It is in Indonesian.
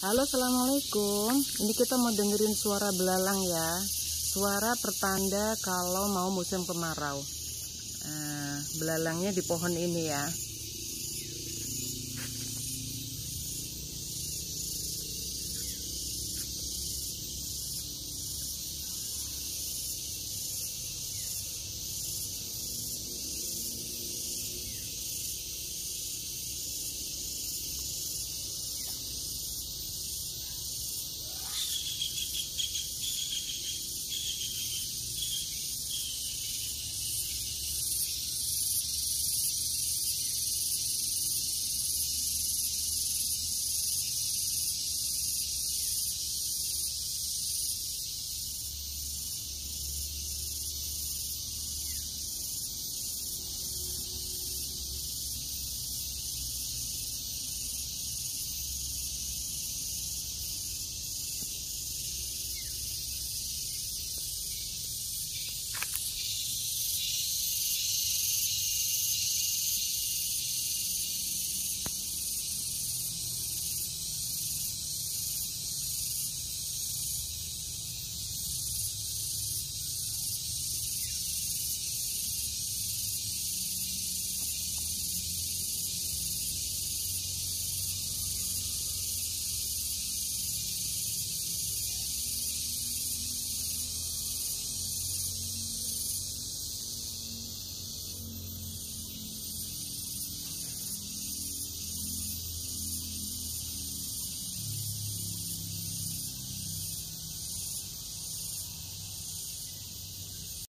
Halo assalamualaikum Ini kita mau dengerin suara belalang ya Suara pertanda kalau mau musim kemarau uh, Belalangnya di pohon ini ya